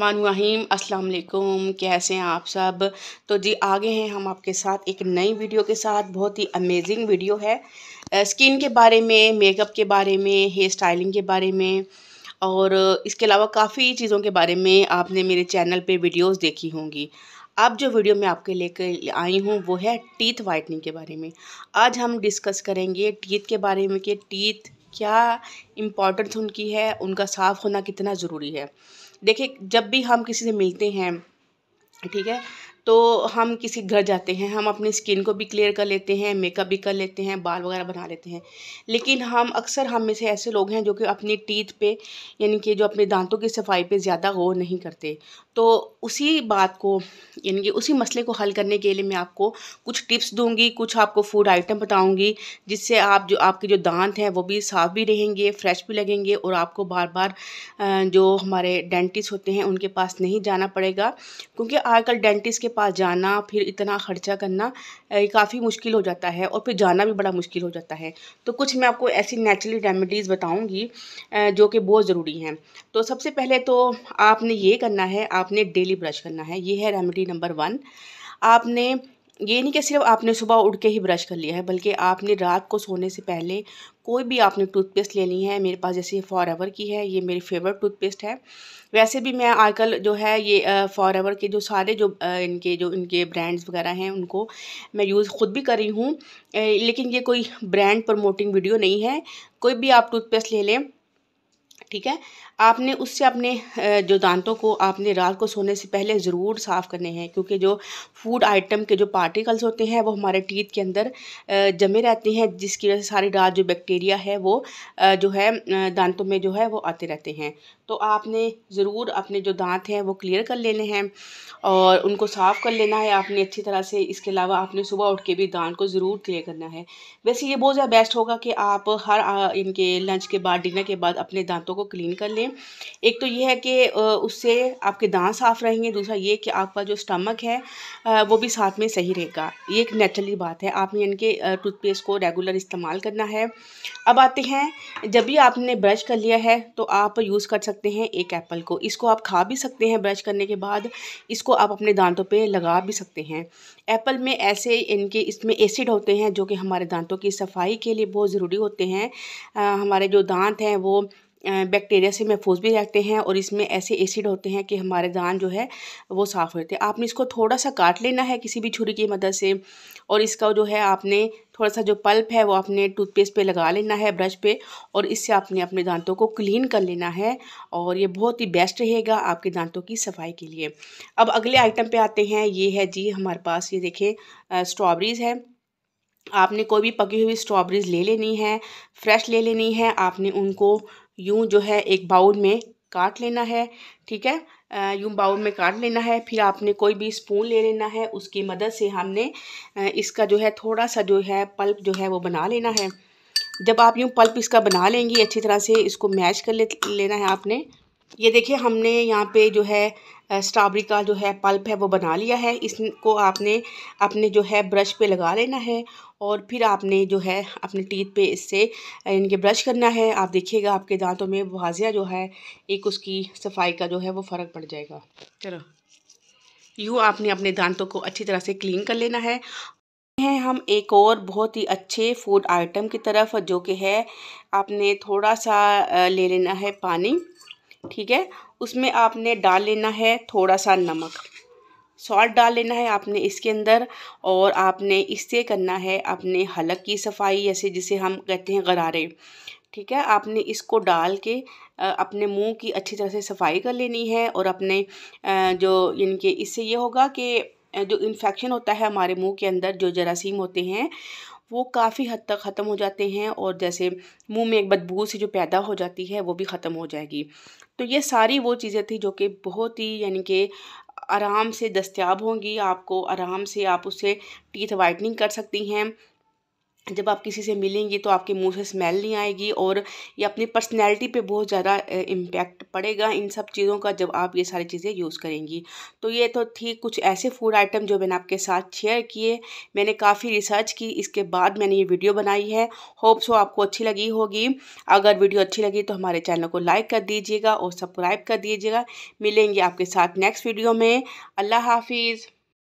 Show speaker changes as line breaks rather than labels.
रहीम अस्सलाम वालेकुम कैसे हैं आप सब तो जी आगे हैं हम आपके साथ एक नई वीडियो के साथ बहुत ही अमेजिंग वीडियो है स्किन के बारे में मेकअप के बारे में हेयर स्टाइलिंग के बारे में और इसके अलावा काफ़ी चीज़ों के बारे में आपने मेरे चैनल पे वीडियोस देखी होंगी अब जो वीडियो मैं आपके लेकर आई हूँ वो है टीथ वाइटनिंग के बारे में आज हम डिस्कस करेंगे टीथ के बारे में कि टीथ क्या इम्पोर्टेंस उनकी है उनका साफ़ होना कितना ज़रूरी है देखिए जब भी हम किसी से मिलते हैं ठीक है तो हम किसी घर जाते हैं हम अपनी स्किन को भी क्लियर कर लेते हैं मेकअप भी कर लेते हैं बाल वगैरह बना लेते हैं लेकिन हम अक्सर हम में से ऐसे लोग हैं जो कि अपनी टीथ पे यानी कि जो अपने दांतों की सफाई पे ज़्यादा गौर नहीं करते तो उसी बात को यानी कि उसी मसले को हल करने के लिए मैं आपको कुछ टिप्स दूंगी कुछ आपको फूड आइटम बताऊंगी जिससे आप जो आपके जो दांत हैं वो भी साफ़ भी रहेंगे फ्रेश भी लगेंगे और आपको बार बार जो हमारे डेंटिस्ट होते हैं उनके पास नहीं जाना पड़ेगा क्योंकि आजकल डेंटिस्ट के पास जाना फिर इतना ख़र्चा करना काफ़ी मुश्किल हो जाता है और फिर जाना भी बड़ा मुश्किल हो जाता है तो कुछ मैं आपको ऐसी नेचुरल रेमेडीज़ बताऊँगी जो कि बहुत ज़रूरी हैं तो सबसे पहले तो आपने ये करना है आपने डेली ब्रश करना है ये है रेमेडी नंबर वन आपने ये नहीं कि सिर्फ आपने सुबह उठ के ही ब्रश कर लिया है बल्कि आपने रात को सोने से पहले कोई भी आपने टूथपेस्ट लेनी है मेरे पास जैसे फॉर एवर की है ये मेरी फेवरेट टूथपेस्ट है वैसे भी मैं आजकल जो है ये फॉर एवर के जो सारे जो इनके जो इनके ब्रांड्स वगैरह हैं उनको मैं यूज़ ख़ुद भी कर रही हूँ लेकिन ये कोई ब्रांड प्रमोटिंग वीडियो नहीं है कोई भी आप टूथपेस्ट ले लें ठीक है आपने उससे अपने जो दांतों को आपने रात को सोने से पहले ज़रूर साफ़ करने हैं क्योंकि जो फूड आइटम के जो पार्टिकल्स होते हैं वो हमारे टीथ के अंदर जमे रहते हैं जिसकी वजह से सारी रात जो बैक्टीरिया है वो जो है दांतों में जो है वो आते रहते हैं तो आपने ज़रूर अपने जो दांत हैं वो क्लियर कर लेने हैं और उनको साफ़ कर लेना है आपने अच्छी तरह से इसके अलावा आपने सुबह उठ के भी दांत को ज़रूर क्लियर करना है वैसे ये बहुत ज़्यादा बेस्ट होगा कि आप हर इनके लंच के बाद डिनर के बाद अपने दांतों को क्लीन कर लें करें एक तो ये है कि उससे आपके दांत साफ़ रहेंगे दूसरा ये कि आपका जो स्टमक है वो भी साथ में सही रहेगा ये एक नेचुरली बात है आपने इनके टूथपेस्ट को रेगुलर इस्तेमाल करना है अब आते हैं जब भी आपने ब्रश कर लिया है तो आप यूज़ कर सकते हैं एक एप्पल को इसको आप खा भी सकते हैं ब्रश करने के बाद इसको आप अपने दांतों पर लगा भी सकते हैं एप्पल में ऐसे इनके इसमें एसिड होते हैं जो कि हमारे दांतों की सफाई के लिए बहुत ज़रूरी होते हैं आ, हमारे जो दांत हैं वो बैक्टीरिया से महफूज भी रहते हैं और इसमें ऐसे एसिड होते हैं कि हमारे दान जो है वो साफ़ होते हैं आपने इसको थोड़ा सा काट लेना है किसी भी छुरी की मदद से और इसका जो है आपने थोड़ा सा जो पल्प है वो आपने टूथपेस्ट पे लगा लेना है ब्रश पे और इससे आपने अपने दांतों को क्लीन कर लेना है और ये बहुत ही बेस्ट रहेगा आपके दांतों की सफाई के लिए अब अगले आइटम पे आते हैं ये है जी हमारे पास ये देखें स्ट्रॉबेरीज़ है आपने कोई भी पकी हुई स्ट्रॉबेरीज़ ले लेनी है फ्रेश ले लेनी है आपने उनको यूँ जो है एक बाउल में काट लेना है ठीक है यूँ बाउल में काट लेना है फिर आपने कोई भी स्पून ले लेना है उसकी मदद से हमने इसका जो है थोड़ा सा जो है पल्प जो है वो बना लेना है जब आप यूँ पल्प इसका बना लेंगी अच्छी तरह से इसको मैश कर ले लेना है आपने ये देखिए हमने यहाँ पे जो है स्ट्रॉबेरी का जो है पल्प है वो बना लिया है इसको आपने अपने जो है ब्रश पे लगा लेना है और फिर आपने जो है अपने टीथ पे इससे इनके ब्रश करना है आप देखिएगा आपके दांतों में वाजिया जो है एक उसकी सफाई का जो है वो फ़र्क पड़ जाएगा चलो यूँ आपने अपने दांतों को अच्छी तरह से क्लीन कर लेना है हैं हम एक और बहुत ही अच्छे फूड आइटम की तरफ जो कि है आपने थोड़ा सा ले लेना है पानी ठीक है उसमें आपने डाल लेना है थोड़ा सा नमक सॉल्ट डाल लेना है आपने इसके अंदर और आपने इससे करना है अपने हलक की सफाई ऐसे जिसे हम कहते हैं गरारे ठीक है आपने इसको डाल के अपने मुंह की अच्छी तरह से सफाई कर लेनी है और अपने जो इनके इससे ये होगा कि जो इन्फेक्शन होता है हमारे मुंह के अंदर जो जरासीम होते हैं वो काफ़ी हद तक ख़त्म हो जाते हैं और जैसे मुंह में एक बदबू सी जो पैदा हो जाती है वो भी ख़त्म हो जाएगी तो ये सारी वो चीज़ें थी जो कि बहुत ही यानी कि आराम से दस्तियाब होंगी आपको आराम से आप उससे टीथ वाइटनिंग कर सकती हैं जब आप किसी से मिलेंगी तो आपके मुंह से स्मेल नहीं आएगी और ये अपनी पर्सनैलिटी पे बहुत ज़्यादा इम्पैक्ट पड़ेगा इन सब चीज़ों का जब आप ये सारी चीज़ें यूज़ करेंगी तो ये तो थी कुछ ऐसे फूड आइटम जो मैंने आपके साथ शेयर किए मैंने काफ़ी रिसर्च की इसके बाद मैंने ये वीडियो बनाई है होप्स वो आपको अच्छी लगी होगी अगर वीडियो अच्छी लगी तो हमारे चैनल को लाइक कर दीजिएगा और सब्सक्राइब कर दीजिएगा मिलेंगे आपके साथ नेक्स्ट वीडियो में अल्लाह हाफिज़